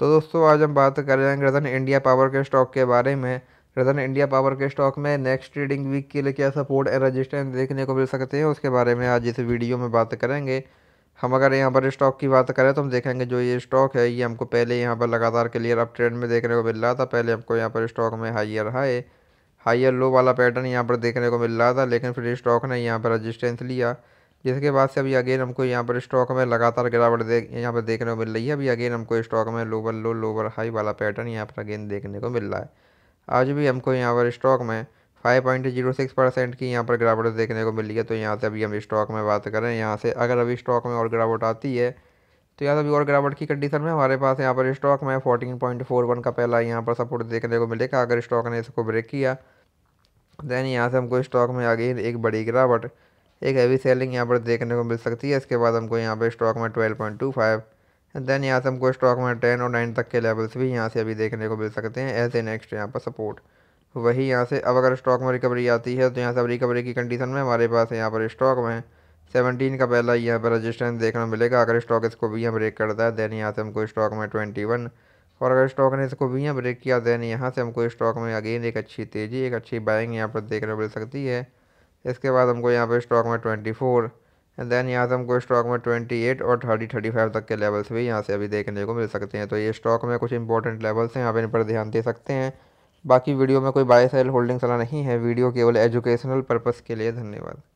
तो दोस्तों आज हम बात कर रहे हैं रतन इंडिया पावर के स्टॉक के बारे में रतन इंडिया पावर के स्टॉक में नेक्स्ट ट्रेडिंग वीक के लिए क्या सपोर्ट एंड रजिस्टेंस देखने को मिल सकते हैं उसके बारे में आज इस वीडियो में बात करेंगे हम अगर यहाँ पर स्टॉक की बात करें तो हम देखेंगे जो ये स्टॉक है ये हमको पहले यहाँ पर लगातार क्लियर अप ट्रेंड में देखने को मिल रहा था पहले हमको यहाँ पर स्टॉक में हाइयर हाई हाइयर लो वाला पैटर्न यहाँ पर देखने को मिल रहा था लेकिन फिर स्टॉक ने यहाँ पर रजिस्टेंस लिया जिसके बाद से अभी अगेन हमको यहाँ पर स्टॉक में लगातार गिरावट देख यहाँ पर देखने को मिल रही है अभी अगेन हमको स्टॉक में लोवर लो लोवर हाई वाला पैटर्न यहाँ पर अगेन देखने को मिल रहा है आज भी हमको यहाँ पर स्टॉक में 5.06 परसेंट की यहाँ पर गिरावट देखने को मिली है तो यहाँ से अभी हम स्टॉक में बात करें यहाँ से अगर अभी स्टॉक में और गिरावट आती है तो यहाँ से अभी और गिरावट की कंडीशन में हमारे पास यहाँ पर स्टॉक में वन का पहला यहाँ पर सपोर्ट देखने को मिलेगा अगर स्टॉक ने इसको ब्रेक किया देन यहाँ से हमको स्टॉक में अगेन एक बड़ी गिरावट एक हैवी सेलिंग यहाँ पर देखने को मिल सकती है इसके बाद हमको यहाँ पर स्टॉक में twelve point two five then यहाँ से हमको स्टॉक में टेन और नाइन तक के लेवल्स भी यहाँ से अभी देखने को मिल सकते हैं एज ए नेक्स्ट यहाँ पर सपोर्ट वही यहाँ से अब अगर स्टॉक में रिकवरी आती है तो यहाँ से अब रिकवरी की कंडीशन में हमारे पास यहाँ पर स्टॉक में सेवनटीन का पहला यहाँ पर रजिस्टेंस देखने को मिलेगा अगर स्टॉक इसको भी यहाँ ब्रेक करता है देन यहाँ से हमको स्टॉक में ट्वेंटी वन और अगर स्टॉक ने इसको भी यहाँ ब्रेक किया देन यहाँ से हमको स्टॉक में अगेन एक अच्छी तेज़ी एक अच्छी बाइंग यहाँ पर देखने को मिल सकती है इसके बाद हमको यहाँ पर स्टॉक में ट्वेंटी फोर एंड देन यहाँ से हमको स्टॉक में ट्वेंटी एट और थर्टी थर्टी फाइव तक के लेवल्स भी यहाँ से अभी देखने को मिल सकते हैं तो ये स्टॉक में कुछ इंपॉर्टेंट लेवल्स हैं आप इन पर ध्यान दे सकते हैं बाकी वीडियो में कोई बाय सेल होल्डिंग सलाह नहीं है वीडियो केवल एजुकेशनल पर्पज़ के लिए धन्यवाद